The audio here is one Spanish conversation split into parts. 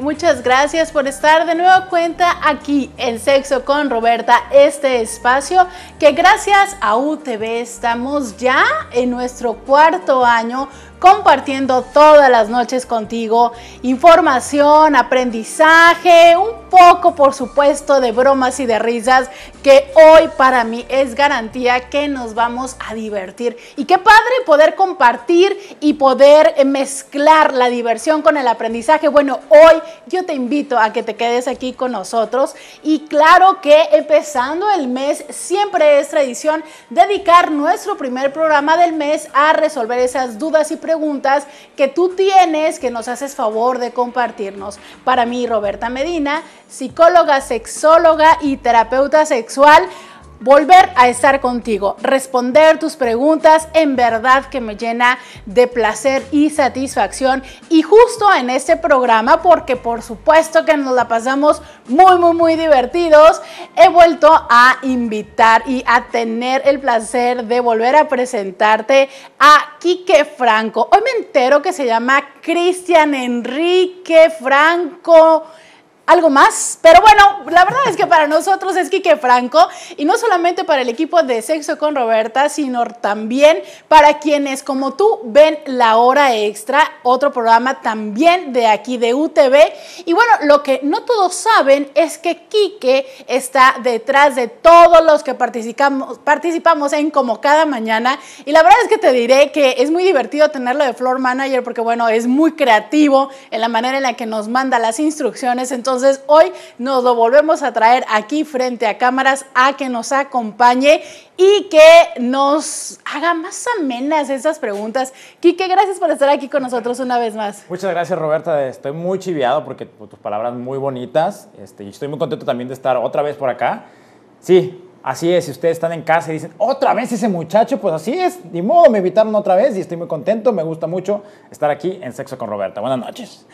Muchas gracias por estar de nuevo cuenta aquí en Sexo con Roberta, este espacio que gracias a UTV estamos ya en nuestro cuarto año compartiendo todas las noches contigo información, aprendizaje, un poco por supuesto de bromas y de risas que hoy para mí es garantía que nos vamos a divertir. Y qué padre poder compartir y poder eh, mezclar la diversión con el aprendizaje. Bueno, hoy yo te invito a que te quedes aquí con nosotros y claro que empezando el mes siempre es tradición dedicar nuestro primer programa del mes a resolver esas dudas y preguntas preguntas que tú tienes que nos haces favor de compartirnos. Para mí, Roberta Medina, psicóloga, sexóloga y terapeuta sexual volver a estar contigo, responder tus preguntas, en verdad que me llena de placer y satisfacción. Y justo en este programa, porque por supuesto que nos la pasamos muy, muy, muy divertidos, he vuelto a invitar y a tener el placer de volver a presentarte a Quique Franco. Hoy me entero que se llama Cristian Enrique Franco algo más. Pero bueno, la verdad es que para nosotros es Quique Franco y no solamente para el equipo de Sexo con Roberta, sino también para quienes como tú ven La Hora Extra, otro programa también de aquí de UTV. Y bueno, lo que no todos saben es que Quique está detrás de todos los que participamos, participamos en como cada mañana. Y la verdad es que te diré que es muy divertido tenerlo de floor manager porque bueno, es muy creativo en la manera en la que nos manda las instrucciones. Entonces, entonces hoy nos lo volvemos a traer aquí frente a cámaras a que nos acompañe y que nos haga más amenas esas preguntas. Quique, gracias por estar aquí con nosotros una vez más. Muchas gracias Roberta, estoy muy chiviado porque tus palabras muy bonitas este, y estoy muy contento también de estar otra vez por acá. Sí, Así es, si ustedes están en casa y dicen, otra vez ese muchacho, pues así es, ni modo, me invitaron otra vez y estoy muy contento, me gusta mucho estar aquí en Sexo con Roberta. Buenas noches.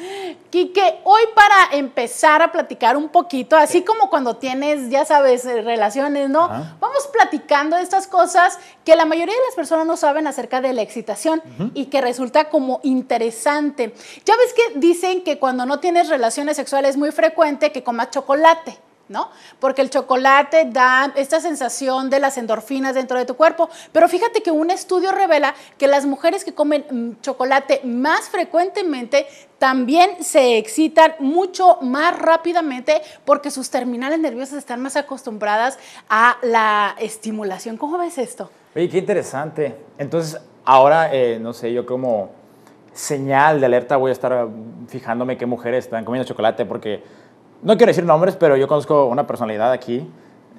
Quique, hoy para empezar a platicar un poquito, así como cuando tienes, ya sabes, eh, relaciones, ¿no? Vamos platicando estas cosas que la mayoría de las personas no saben acerca de la excitación y que resulta como interesante. Ya ves que dicen que cuando no tienes relaciones sexuales muy frecuente que comas chocolate. ¿no? Porque el chocolate da esta sensación de las endorfinas dentro de tu cuerpo. Pero fíjate que un estudio revela que las mujeres que comen mm, chocolate más frecuentemente también se excitan mucho más rápidamente porque sus terminales nerviosas están más acostumbradas a la estimulación. ¿Cómo ves esto? Oye, qué interesante. Entonces, ahora, eh, no sé, yo como señal de alerta voy a estar mm, fijándome qué mujeres están comiendo chocolate porque no quiero decir nombres, pero yo conozco una personalidad aquí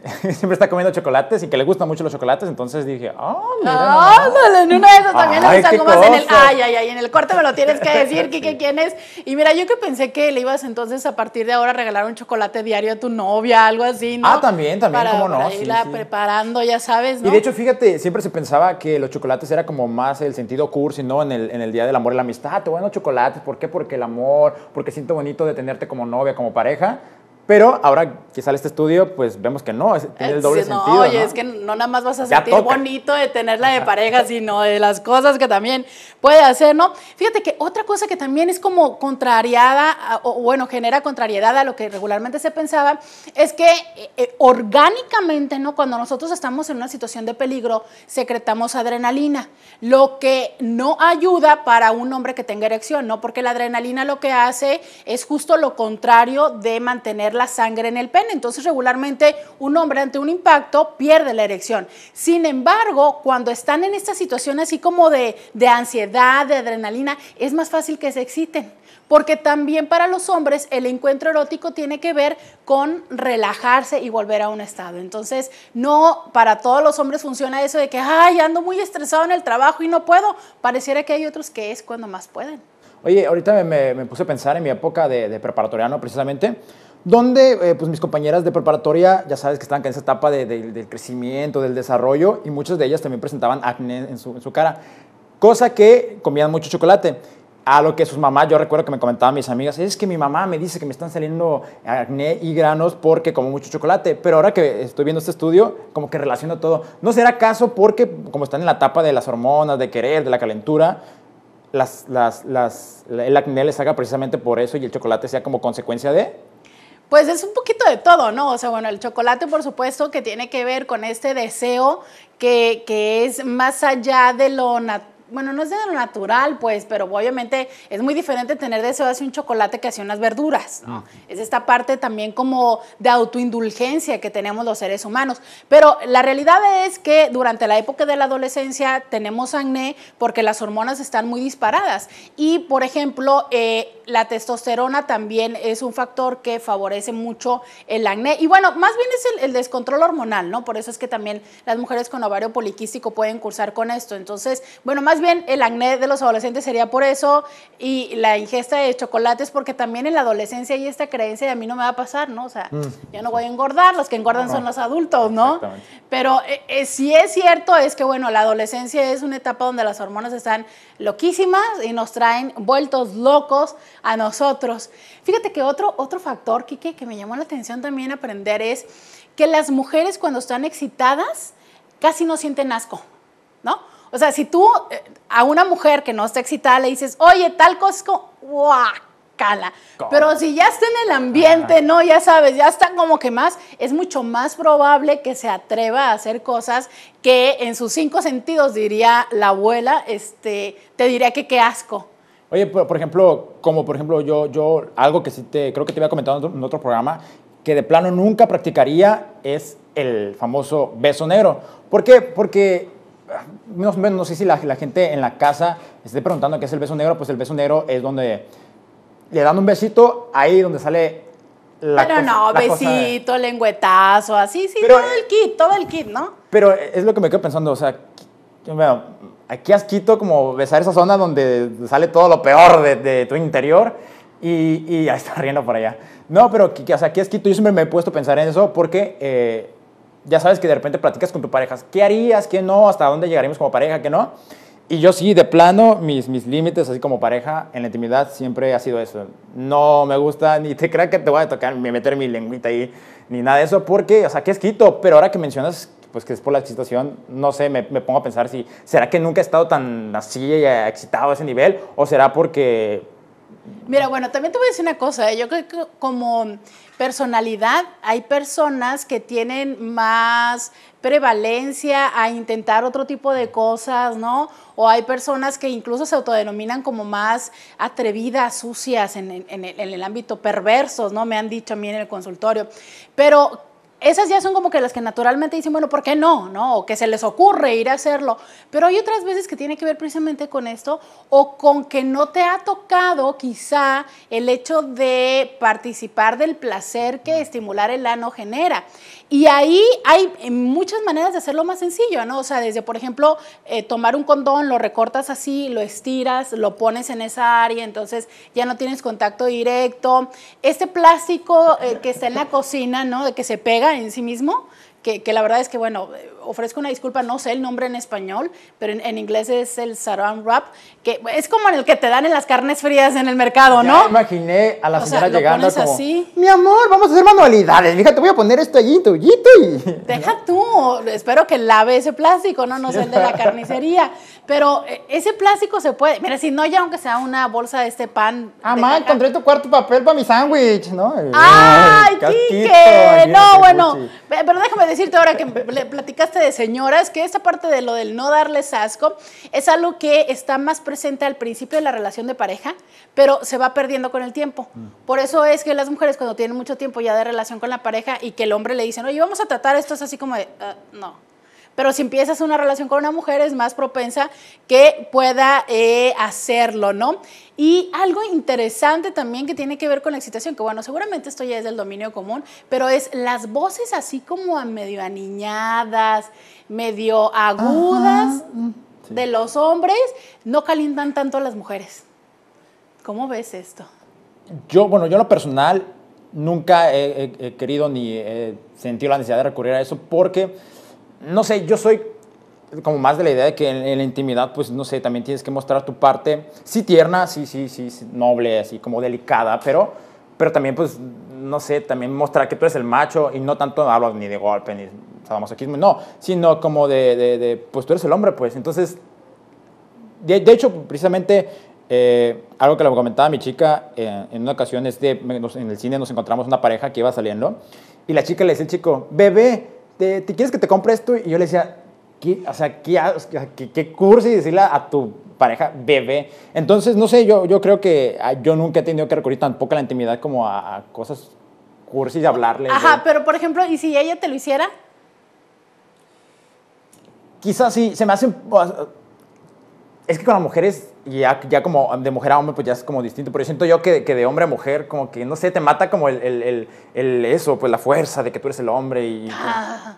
siempre está comiendo chocolates y que le gustan mucho los chocolates, entonces dije, ¡ah, en una de esas también ay, qué algo más en el ay, ay, ay, en el corte me lo tienes que decir, Kike, quién es. Y mira, yo que pensé que le ibas entonces a partir de ahora a regalar un chocolate diario a tu novia, algo así, ¿no? Ah, también, también, cómo no. Para irla preparando, ya sabes, ¿no? Y de hecho, fíjate, siempre se pensaba que los chocolates era como más el sentido cursi, ¿no? En el, en el Día del Amor y la Amistad, te voy a dar chocolates, ¿por qué? Porque el amor, porque siento bonito de tenerte como novia, como pareja. Pero ahora que sale este estudio, pues vemos que no, es, tiene el doble no, sentido. Oye, es que no nada más vas a sentir bonito de tenerla de pareja, sino de las cosas que también puede hacer, ¿no? Fíjate que otra cosa que también es como contrariada, o bueno, genera contrariedad a lo que regularmente se pensaba, es que eh, eh, orgánicamente, ¿no? Cuando nosotros estamos en una situación de peligro, secretamos adrenalina, lo que no ayuda para un hombre que tenga erección, ¿no? Porque la adrenalina lo que hace es justo lo contrario de mantener la sangre en el pene. Entonces regularmente un hombre ante un impacto pierde la erección. Sin embargo, cuando están en esta situación así como de, de ansiedad, de adrenalina, es más fácil que se exciten. Porque también para los hombres el encuentro erótico tiene que ver con relajarse y volver a un estado. Entonces, no para todos los hombres funciona eso de que, ay, ando muy estresado en el trabajo y no puedo. Pareciera que hay otros que es cuando más pueden. Oye, ahorita me, puse a pensar en mi época de, de preparatoriano precisamente, donde eh, pues mis compañeras de preparatoria, ya sabes que estaban en esa etapa del crecimiento, del desarrollo, y muchas de ellas también presentaban acné en su, en su cara, cosa que comían mucho chocolate a lo que sus mamás, yo recuerdo que me comentaban mis amigas, es que mi mamá me dice que me están saliendo acné y granos porque como mucho chocolate, pero ahora que estoy viendo este estudio, como que relaciona todo. ¿No será caso porque como están en la etapa de las hormonas, de querer, de la calentura, las, las, el acné les haga precisamente por eso y el chocolate sea como consecuencia de? Pues es un poquito de todo, ¿no? O sea, bueno, el chocolate, por supuesto, que tiene que ver con este deseo que es más allá de lo natural bueno, no es de lo natural, pues, pero obviamente es muy diferente tener deseo de hacer un chocolate que hacer unas verduras, ah, Es esta parte también como de autoindulgencia que tenemos los seres humanos. Pero la realidad es que durante la época de la adolescencia tenemos acné porque las hormonas están muy disparadas. Y, por ejemplo, eh, la testosterona también es un factor que favorece mucho el acné. Y bueno, más bien es el, el descontrol hormonal, ¿no? Por eso es que también las mujeres con ovario poliquístico pueden cursar con esto. Entonces, bueno, más bien el acné de los adolescentes sería por eso y la ingesta de chocolates porque también en la adolescencia hay esta creencia de a mí no me va a pasar, ¿no? O sea, mm. ya yo no voy a engordar, los que engordan son ah, los adultos, ¿no? Pero eh, eh, si es cierto es que, bueno, la adolescencia es una etapa donde las hormonas están loquísimas y nos traen vueltos locos a nosotros. Fíjate que otro, otro factor, Kike, que me llamó la atención también aprender es que las mujeres cuando están excitadas casi no sienten asco, ¿no? O sea, si tú, eh, a una mujer que no está excitada le dices, oye, tal cosco, guacala. cala Pero si ya está en el ambiente, ¿no? Ya sabes, ya está como que más, es mucho más probable que se atreva a hacer cosas que en sus cinco sentidos, diría la abuela, este, te diría que qué asco. Oye, por, ejemplo, como por ejemplo yo, yo algo que sí te, creo que te había comentado en otro, en otro programa, que de plano nunca practicaría es el famoso beso negro. ¿Por qué? Porque no, no sé si la, gente en la casa esté preguntando qué es el beso negro, pues el beso negro es donde le dan un besito, ahí donde sale la Pero no, besito, lenguetazo lengüetazo, así, sí, todo el eh, kit, todo el kit, ¿no? Pero es lo que me quedo pensando, o sea, aquí has aquí asquito como besar esa zona donde sale todo lo peor de, tu interior y, ahí está riendo por allá. No, pero o sea, aquí asquito, yo siempre me he puesto a pensar en eso porque... Eh, ya sabes que de repente platicas con tu pareja, ¿qué harías? ¿Qué no? ¿Hasta dónde llegaríamos como pareja? ¿Qué no? Y yo sí, de plano, mis, mis límites, así como pareja, en la intimidad siempre ha sido eso. No me gusta, ni te creas que te voy a tocar, me meter mi lengüita ahí, ni nada de eso, porque, o sea, ¿qué es quito, pero ahora que mencionas pues que es por la excitación, no sé, me, me, pongo a pensar si, ¿será que nunca he estado tan así, eh, excitado a ese nivel? ¿O será porque Mira, bueno, también te voy a decir una cosa. ¿eh? Yo creo que como personalidad hay personas que tienen más prevalencia a intentar otro tipo de cosas, ¿no? O hay personas que incluso se autodenominan como más atrevidas, sucias en, en el ámbito perversos, ¿no? Me han dicho a mí en el consultorio. Pero esas ya son como que las que naturalmente dicen, bueno, ¿por qué no? ¿No? O que se les ocurre ir a hacerlo. Pero hay otras veces que tiene que ver precisamente con esto o con que no te ha tocado quizá el hecho de participar del placer que estimular el ano genera. Y ahí hay muchas maneras de hacerlo más sencillo, ¿no? O sea, desde, por ejemplo, eh, tomar un condón, lo recortas así, lo estiras, lo pones en esa área, entonces ya no tienes contacto directo. Este plástico eh, que está en la cocina, ¿no? De que se pega en sí mismo, que, la verdad es que, bueno, ofrezco una disculpa, no sé el nombre en español, pero en, inglés es el saran wrap, que es como el que te dan en las carnes frías en el mercado, ya ¿no? imaginé a la o señora sea, llegando así. mi amor, vamos a hacer manualidades, fíjate, voy a poner esto allí, tuyito Deja tú, espero que lave ese plástico, no, no sé el de la carnicería, pero eh, ese plástico se puede, mira, si no ya aunque sea una bolsa de este pan... Ah, ma, encontré tu cuarto papel para mi sándwich, ¿no? ¡Ay, eh, Quique! No, bueno, pero déjame decir decirte ahora que platicaste de señoras que esta parte de lo del no darles asco es algo que está más presente al principio de la relación de pareja, pero se va perdiendo con el tiempo. Mm. Por eso es que las mujeres cuando tienen mucho tiempo ya de relación con la pareja y que el hombre le dice, oye, vamos a tratar esto es así como de, ah, no pero si empiezas una relación con una mujer es más propensa que pueda eh, hacerlo, ¿no? Y algo interesante también que tiene que ver con la excitación, que bueno, seguramente esto ya es del dominio común, pero es las voces así como medio aniñadas, medio agudas de los hombres, no calientan tanto a las mujeres. ¿Cómo ves esto? Yo, bueno, yo en lo personal nunca he, he querido ni he sentido la necesidad de recurrir a eso porque no sé, yo soy como más de la idea de que en, la intimidad, pues no sé, también tienes que mostrar tu parte, sí tierna, sí, sí, sí, noble, así como delicada, pero, pero también, pues, no sé, también mostrar que tú eres el macho y no tanto hablo ni de golpe, ni aquí, no, sino como de, pues tú eres el hombre, pues. Entonces, de, hecho, precisamente, eh, algo que le comentaba a mi chica eh, en una ocasión de, en el cine nos encontramos una pareja que iba saliendo y la chica le dice al chico, bebé, ¿te, quieres que te compre esto? Y yo le decía, ¿qué, o sea, qué, decirle a tu pareja bebé. Entonces, no sé, yo, yo creo que ah, yo nunca he tenido que recurrir tampoco a la intimidad como a, cosas cursis de hablarle. Ajá, pero por ejemplo, ¿y si ella te lo hiciera? Quizás sí, se me hace... Es que con las mujeres, ya, ya como de mujer a hombre, pues ya es como distinto. Pero yo siento yo que, de hombre a mujer, como que, no sé, te mata como el, eso, pues la fuerza de que tú eres el hombre. Y, y ah.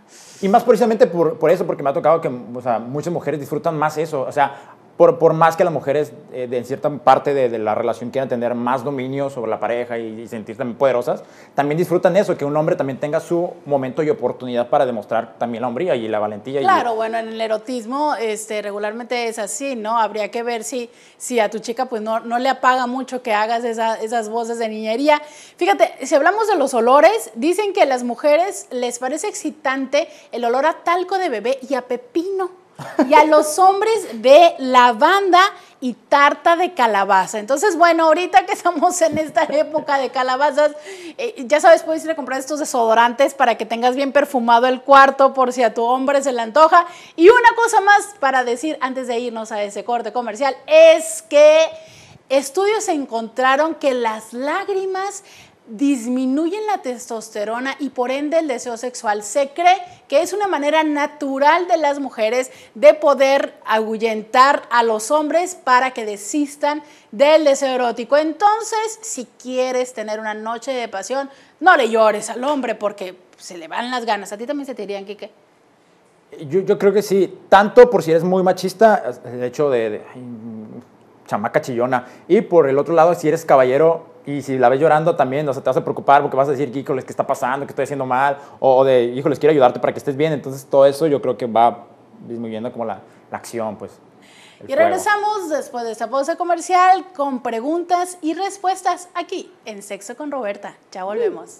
más precisamente por, eso, porque me ha tocado que muchas mujeres disfrutan más eso. O sea, por, más que las mujeres, eh, de, en cierta parte de, la relación, quieran tener más dominio sobre la pareja y, sentirse también poderosas, también disfrutan eso, que un hombre también tenga su momento y oportunidad para demostrar también la hombría y la valentía. Claro, bueno, en el erotismo este, regularmente es así, ¿no? Habría que ver si, si a tu chica pues no, no le apaga mucho que hagas esas voces de niñería. Fíjate, si hablamos de los olores, dicen que a las mujeres les parece excitante el olor a talco de bebé y a pepino y a los hombres de lavanda y tarta de calabaza. Entonces, bueno, ahorita que estamos en esta época de calabazas, eh, ya sabes, puedes ir a comprar estos desodorantes para que tengas bien perfumado el cuarto por si a tu hombre se le antoja. Y una cosa más para decir antes de irnos a ese corte comercial es que estudios encontraron que las lágrimas disminuyen la testosterona y por ende el deseo sexual. Se cree que es una manera natural de las mujeres de poder agullentar a los hombres para que desistan del deseo erótico. Entonces, si quieres tener una noche de pasión, no le llores al hombre porque se le van las ganas. A ti también se te dirían, Kike? Yo, yo creo que sí, tanto por si eres muy machista, el hecho de chamaca chillona. Y por el otro lado, si eres caballero y si la ves llorando también, o sea, te vas a preocupar porque vas a decir, híjoles, ¿qué está pasando? ¿Qué estoy haciendo mal? O, de, les quiero ayudarte para que estés bien. Entonces, todo eso yo creo que va disminuyendo como la, acción, pues. Y regresamos después de esta pausa comercial con preguntas y respuestas aquí en Sexo con Roberta. Ya volvemos.